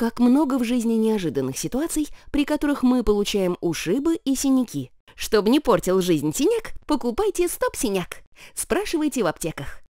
Как много в жизни неожиданных ситуаций, при которых мы получаем ушибы и синяки. Чтобы не портил жизнь синяк, покупайте стоп-синяк. Спрашивайте в аптеках.